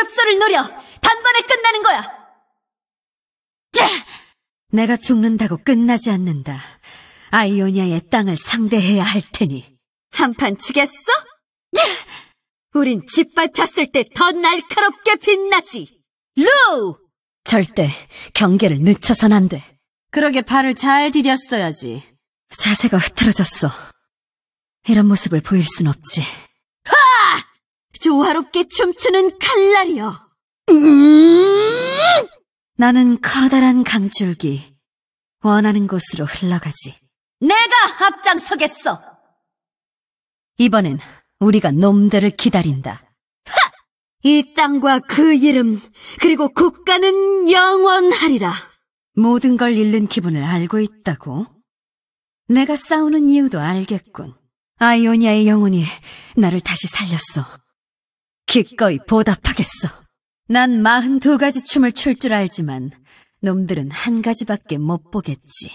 급소를 노려 단번에 끝내는 거야. 내가 죽는다고 끝나지 않는다. 아이오니아의 땅을 상대해야 할 테니 한판 주겠어? 우린 짓밟혔을 때 더 날카롭게 빛나지. 루! 절대 경계를 늦춰선 안 돼. 그러게 발을 잘 디뎠어야지. 자세가 흐트러졌어. 이런 모습을 보일 순 없지. 조화롭게 춤추는 칼날이여. 음 나는 커다란 강줄기, 원하는 곳으로 흘러가지. 내가 앞장서겠어! 이번엔 우리가 놈들을 기다린다. 하! 이 땅과 그 이름, 그리고 국가는 영원하리라. 모든 걸 잃는 기분을 알고 있다고? 내가 싸우는 이유도 알겠군. 아이오니아의 영혼이 나를 다시 살렸어. 기꺼이 보답하겠어. 난 마흔 두 가지 춤을 출 줄 알지만 놈들은 한 가지밖에 못 보겠지.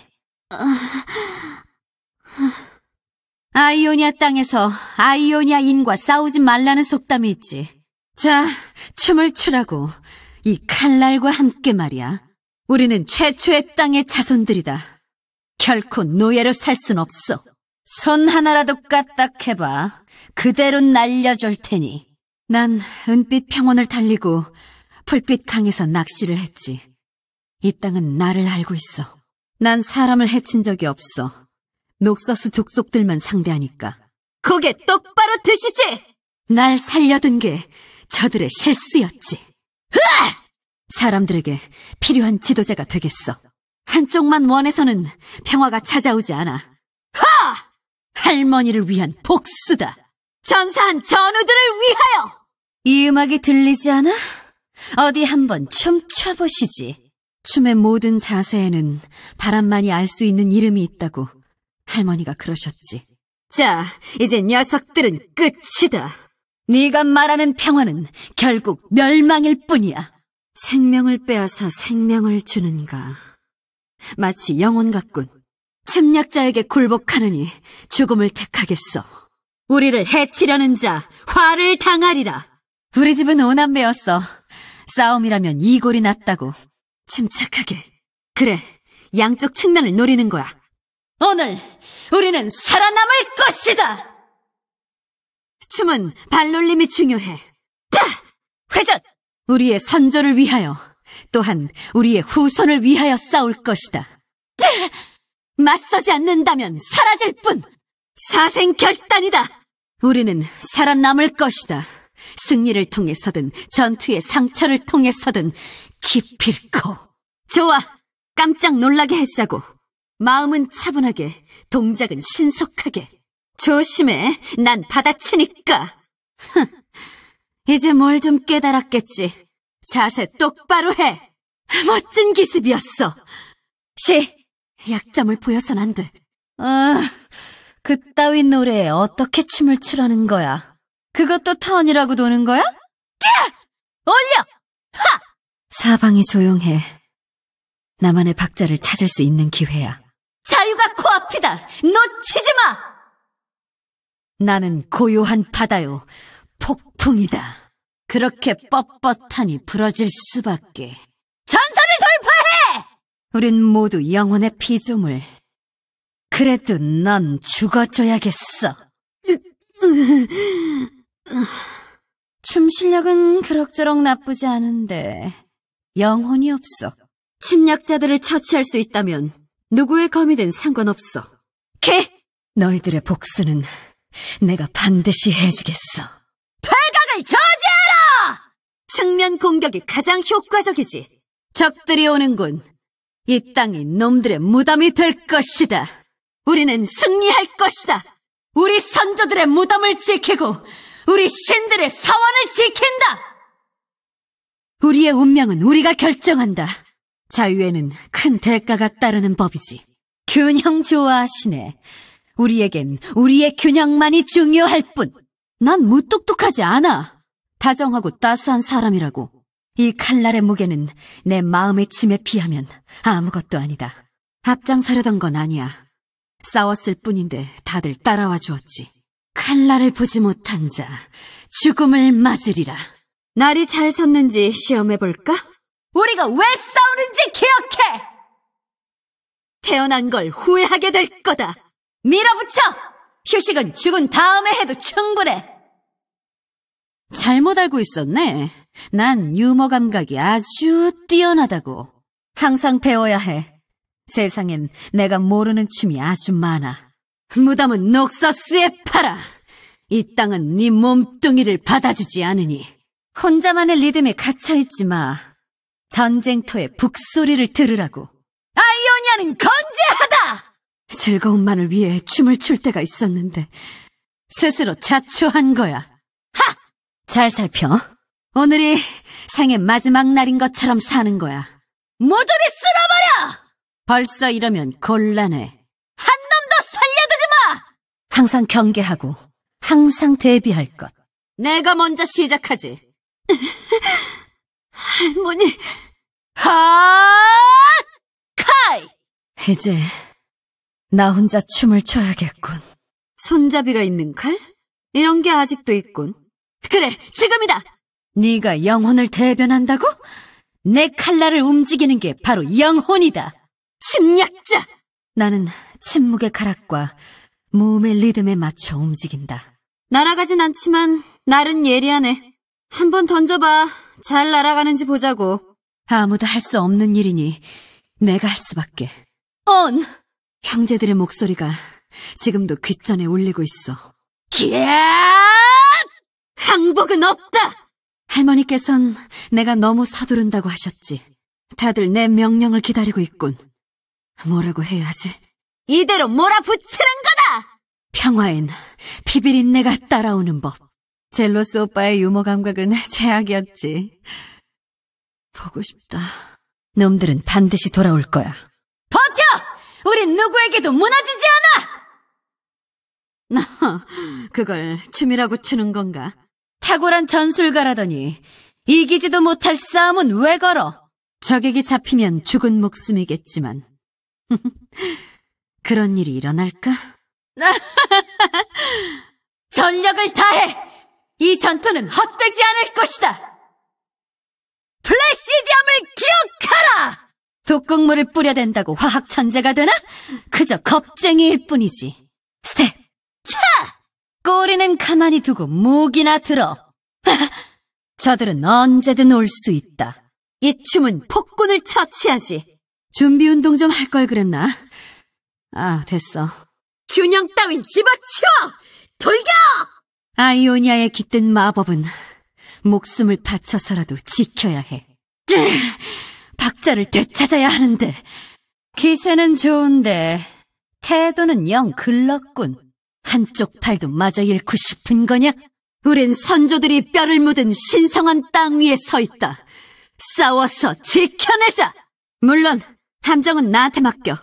아이오니아 땅에서 아이오니아인과 싸우지 말라는 속담이 있지. 자, 춤을 추라고. 이 칼날과 함께 말이야. 우리는 최초의 땅의 자손들이다. 결코 노예로 살 순 없어. 손 하나라도 까딱해봐. 그대로 날려줄 테니. 난 은빛 평원을 달리고 불빛 강에서 낚시를 했지. 이 땅은 나를 알고 있어. 난 사람을 해친 적이 없어. 녹서스 족속들만 상대하니까. 그게 똑바로 드시지! 날 살려둔 게 저들의 실수였지. 으아! 사람들에게 필요한 지도자가 되겠어. 한쪽만 원해서는 평화가 찾아오지 않아. 하! 할머니를 위한 복수다. 전한 전우들을 위하여! 이 음악이 들리지 않아? 어디 한번 춤춰보시지. 춤의 모든 자세에는 바람만이 알 수 있는 이름이 있다고 할머니가 그러셨지. 자, 이제 녀석들은 끝이다. 네가 말하는 평화는 결국 멸망일 뿐이야. 생명을 빼앗아 생명을 주는가. 마치 영혼 같군. 침략자에게 굴복하느니 죽음을 택하겠어. 우리를 해치려는 자 화를 당하리라. 우리 집은 오남매였어. 싸움이라면 이골이 났다고. 침착하게. 그래, 양쪽 측면을 노리는 거야. 오늘 우리는 살아남을 것이다. 춤은 발놀림이 중요해. 다! 회전! 우리의 선조를 위하여, 또한 우리의 후손을 위하여 싸울 것이다. 다! 맞서지 않는다면 사라질 뿐! 사생결단이다! 우리는 살아남을 것이다. 승리를 통해서든 전투의 상처를 통해서든 기필코. 좋아! 깜짝 놀라게 해주자고. 마음은 차분하게, 동작은 신속하게. 조심해, 난 받아치니까. 흥, 이제 뭘 좀 깨달았겠지. 자세 똑바로 해. 멋진 기습이었어. 시, 약점을 보여선 안 돼. 아... 어... 그따위 노래에 어떻게 춤을 추라는 거야? 그것도 턴이라고 도는 거야? 끼라! 올려! 하! 사방이 조용해. 나만의 박자를 찾을 수 있는 기회야. 자유가 코앞이다! 놓치지 마! 나는 고요한 바다요. 폭풍이다. 그렇게 뻣뻣하니 부러질 수밖에. 전선을 돌파해! 우린 모두 영혼의 피조물. 그래도 난 죽어줘야겠어. 춤 실력은 그럭저럭 나쁘지 않은데 영혼이 없어. 침략자들을 처치할 수 있다면 누구의 검이든 상관없어. 개! 너희들의 복수는 내가 반드시 해주겠어. 퇴각을 저지하라! 측면 공격이 가장 효과적이지. 적들이 오는군. 이 땅이 놈들의 무덤이 될 것이다. 우리는 승리할 것이다. 우리 선조들의 무덤을 지키고 우리 신들의 사원을 지킨다. 우리의 운명은 우리가 결정한다. 자유에는 큰 대가가 따르는 법이지. 균형 좋아하시네. 우리에겐 우리의 균형만이 중요할 뿐. 난 무뚝뚝하지 않아. 다정하고 따스한 사람이라고. 이 칼날의 무게는 내 마음의 짐에 비하면 아무것도 아니다. 앞장서려던 건 아니야. 싸웠을 뿐인데 다들 따라와 주었지. 칼날을 보지 못한 자, 죽음을 맞으리라. 날이 잘 섰는지 시험해볼까? 우리가 왜 싸우는지 기억해! 태어난 걸 후회하게 될 거다. 밀어붙여! 휴식은 죽은 다음에 해도 충분해! 잘못 알고 있었네. 난 유머 감각이 아주 뛰어나다고. 항상 배워야 해. 세상엔 내가 모르는 춤이 아주 많아. 무덤은 녹서스에 팔아! 이 땅은 네 몸뚱이를 받아주지 않으니 혼자만의 리듬에 갇혀있지 마. 전쟁터의 북소리를 들으라고. 아이오니아는 건재하다! 즐거움만을 위해 춤을 출 때가 있었는데 스스로 자초한 거야. 하! 잘 살펴. 오늘이 생의 마지막 날인 것처럼 사는 거야. 모조리 쓸어버려! 벌써 이러면 곤란해. 한 놈도 살려두지 마! 항상 경계하고 항상 대비할 것. 내가 먼저 시작하지. 할머니. 하! 카이! 이제 나 혼자 춤을 춰야겠군. 손잡이가 있는 칼? 이런 게 아직도 있군. 그래, 지금이다! 네가 영혼을 대변한다고? 내 칼날을 움직이는 게 바로 영혼이다. 침략자! 나는 침묵의 가락과 몸의 리듬에 맞춰 움직인다. 날아가진 않지만 날은 예리하네. 한번 던져봐. 잘 날아가는지 보자고. 아무도 할 수 없는 일이니 내가 할 수밖에. 언! 형제들의 목소리가 지금도 귓전에 울리고 있어. 기야! 항복은 없다! 할머니께선 내가 너무 서두른다고 하셨지. 다들 내 명령을 기다리고 있군. 뭐라고 해야 지 이대로 몰아붙이는 거다! 평화엔 비비린내가 따라오는 법. 젤로스 오빠의 유머 감각은 제약이었지. 보고 싶다. 놈들은 반드시 돌아올 거야. 버텨! 우린 누구에게도 무너지지 않아! 나 그걸 춤이라고 추는 건가? 탁월한 전술가라더니 이기지도 못할 싸움은 왜 걸어? 적에게 잡히면 죽은 목숨이겠지만 그런 일이 일어날까? 전력을 다해! 이 전투는 헛되지 않을 것이다! 플래시디엄을 기억하라! 독극물을 뿌려댄다고 화학천재가 되나? 그저 겁쟁이일 뿐이지. 스텝! 차! 꼬리는 가만히 두고 목이나 들어. 저들은 언제든 올 수 있다. 이 춤은 폭군을 처치하지. 준비 운동 좀 할 걸 그랬나? 아, 됐어. 균형 따윈 집어치워! 돌격! 아이오니아의 깃든 마법은 목숨을 바쳐서라도 지켜야 해. 박자를 되찾아야 하는데. 기세는 좋은데 태도는 영 글렀군. 한쪽 팔도 마저 잃고 싶은 거냐? 우린 선조들이 뼈를 묻은 신성한 땅 위에 서 있다. 싸워서 지켜내자! 물론 함정은 나한테 맡겨.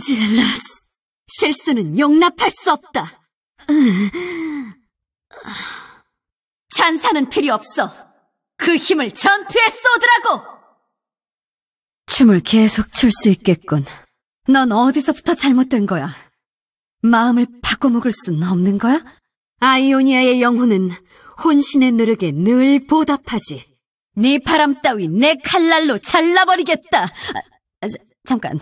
질라스, 실수는 용납할 수 없다. 찬사는 필요 없어. 그 힘을 전투에 쏟으라고! 춤을 계속 출 수 있겠군. 넌 어디서부터 잘못된 거야? 마음을 바꿔먹을 순 없는 거야? 아이오니아의 영혼은 혼신의 노력에 늘 보답하지. 네 바람 따위 내 칼날로 잘라버리겠다. 아, 아 자, 잠깐,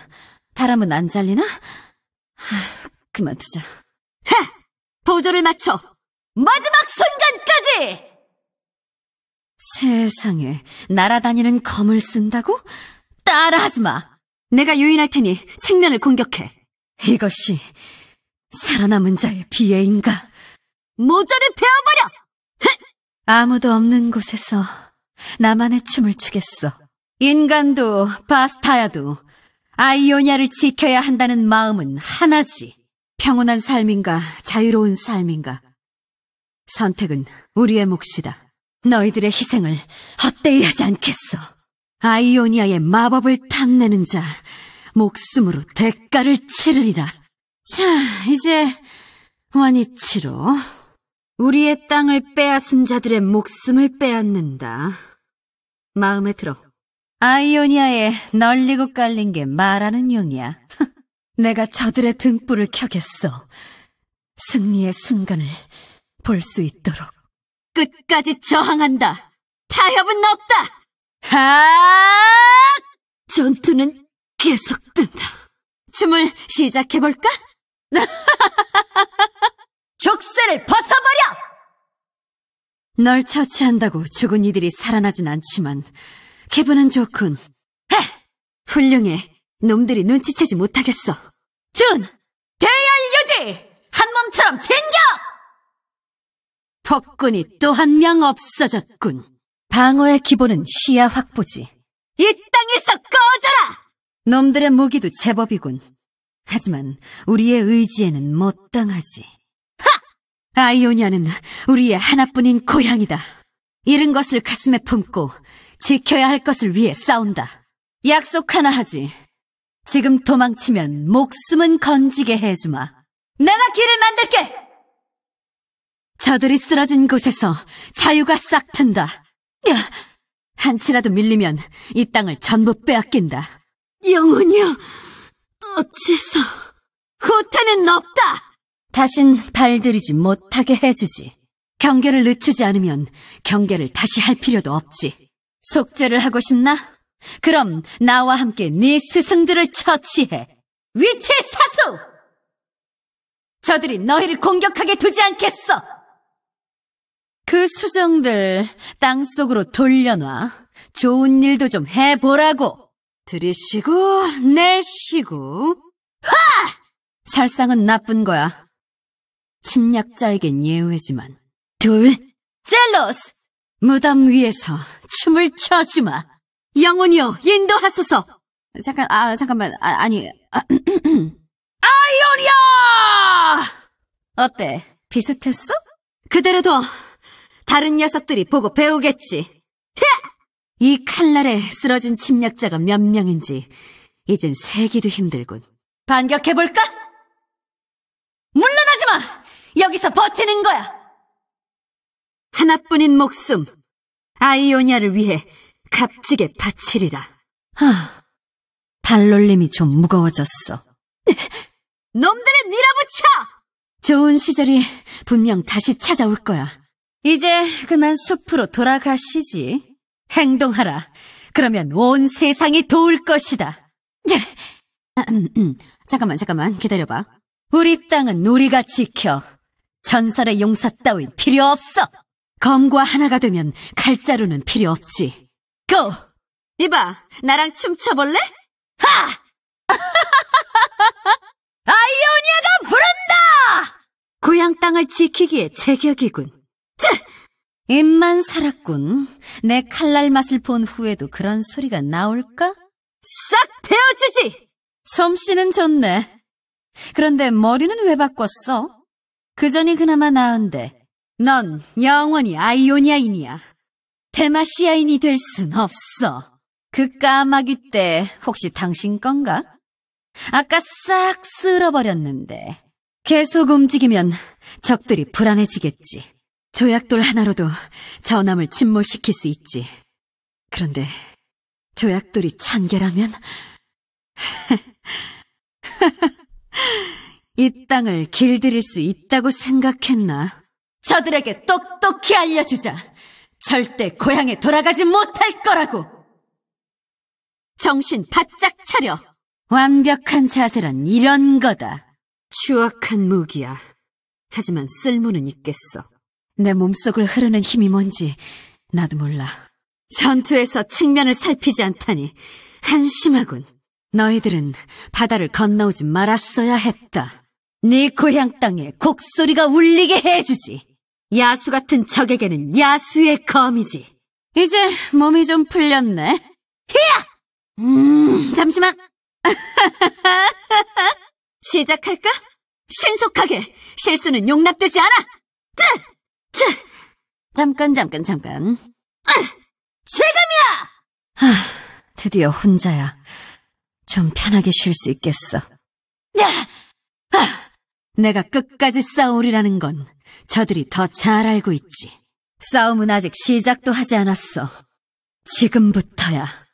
바람은 안 잘리나? 아, 그만두자. 하! 보조를 맞춰 마지막 순간까지! 세상에, 날아다니는 검을 쓴다고? 따라하지 마. 내가 유인할 테니 측면을 공격해. 이것이 살아남은 자의 비애인가? 모자를 베어버려! 흥! 아무도 없는 곳에서 나만의 춤을 추겠어. 인간도 바스타야도 아이오니아를 지켜야 한다는 마음은 하나지. 평온한 삶인가 자유로운 삶인가. 선택은 우리의 몫이다. 너희들의 희생을 헛되이 하지 않겠어. 아이오니아의 마법을 탐내는 자, 목숨으로 대가를 치르리라. 자, 이제 와니치로. 우리의 땅을 빼앗은 자들의 목숨을 빼앗는다. 마음에 들어. 아이오니아에 널리고 깔린 게 말하는 용이야. 내가 저들의 등불을 켜겠어. 승리의 순간을 볼 수 있도록. 끝까지 저항한다. 타협은 없다. 하! 전투는 계속된다. 춤을 시작해볼까? 멍해를 벗어버려! 널 처치한다고 죽은 이들이 살아나진 않지만 기분은 좋군. 헤! 훌륭해. 놈들이 눈치채지 못하겠어. 준! 대열 유지! 한 몸처럼 챙겨! 폭군이 또 한 명 없어졌군. 방어의 기본은 시야 확보지. 이 땅에서 꺼져라! 놈들의 무기도 제법이군. 하지만 우리의 의지에는 못 당하지. 아이오니아는 우리의 하나뿐인 고향이다. 잃은 것을 가슴에 품고 지켜야 할 것을 위해 싸운다. 약속 하나 하지. 지금 도망치면 목숨은 건지게 해주마. 내가 길을 만들게! 저들이 쓰러진 곳에서 자유가 싹 튼다. 한치라도 밀리면 이 땅을 전부 빼앗긴다. 영혼이여, 어째서... 후퇴는 없다! 다신 발들이지 못하게 해주지. 경계를 늦추지 않으면 경계를 다시 할 필요도 없지. 속죄를 하고 싶나? 그럼 나와 함께 네 스승들을 처치해. 위치 사수! 저들이 너희를 공격하게 두지 않겠어! 그 수정들 땅속으로 돌려놔. 좋은 일도 좀 해보라고. 들이쉬고 내쉬고 하! 살상은 나쁜 거야. 침략자에겐 예외지만 둘, 젤로스! 무덤 위에서 춤을 춰주마. 영혼이여, 인도하소서! 잠깐, 아, 잠깐만, 아, 니 아, 아이오니아! 어때? 비슷했어? 그대로 둬. 다른 녀석들이 보고 배우겠지. 이 칼날에 쓰러진 침략자가 몇 명인지 이젠 세기도 힘들군. 반격해볼까? 여기서 버티는 거야! 하나뿐인 목숨, 아이오니아를 위해 값지게 바치리라. 하, 발놀림이 좀 무거워졌어. 놈들은 밀어붙여! 좋은 시절이 분명 다시 찾아올 거야. 이제 그만 숲으로 돌아가시지. 행동하라. 그러면 온 세상이 도울 것이다. 네. 음, 음. 잠깐만, 잠깐만, 기다려봐. 우리 땅은 우리가 지켜. 전설의 용사 따윈 필요 없어. 검과 하나가 되면 칼자루는 필요 없지. 고! 이봐, 나랑 춤춰볼래? 하! 아이오니아가 부른다! 고향 땅을 지키기에 제격이군. 쯔! 입만 살았군. 내 칼날 맛을 본 후에도 그런 소리가 나올까? 싹 베어주지! 솜씨는 좋네. 그런데 머리는 왜 바꿨어? 그전이 그나마 나은데 넌 영원히 아이오니아인이야. 테마시아인이 될 순 없어. 그 까마귀 때 혹시 당신 건가? 아까 싹 쓸어버렸는데 계속 움직이면 적들이 불안해지겠지. 조약돌 하나로도 전함을 침몰시킬 수 있지. 그런데 조약돌이 창계라면 이 땅을 길들일 수 있다고 생각했나? 저들에게 똑똑히 알려주자. 절대 고향에 돌아가지 못할 거라고. 정신 바짝 차려. 완벽한 자세란 이런 거다. 추악한 무기야. 하지만 쓸모는 있겠어. 내 몸속을 흐르는 힘이 뭔지 나도 몰라. 전투에서 측면을 살피지 않다니 한심하군. 너희들은 바다를 건너오지 말았어야 했다. 네 고향 땅에 곡소리가 울리게 해주지. 야수 같은 적에게는 야수의 검이지. 이제 몸이 좀 풀렸네. 히야! 음, 잠시만. 시작할까? 신속하게! 실수는 용납되지 않아! 잠깐, 잠깐, 잠깐. 아, 지금이야! 하, 드디어 혼자야. 좀 편하게 쉴 수 있겠어. 야! 내가 끝까지 싸우리라는 건 저들이 더 잘 알고 있지. 싸움은 아직 시작도 하지 않았어. 지금부터야.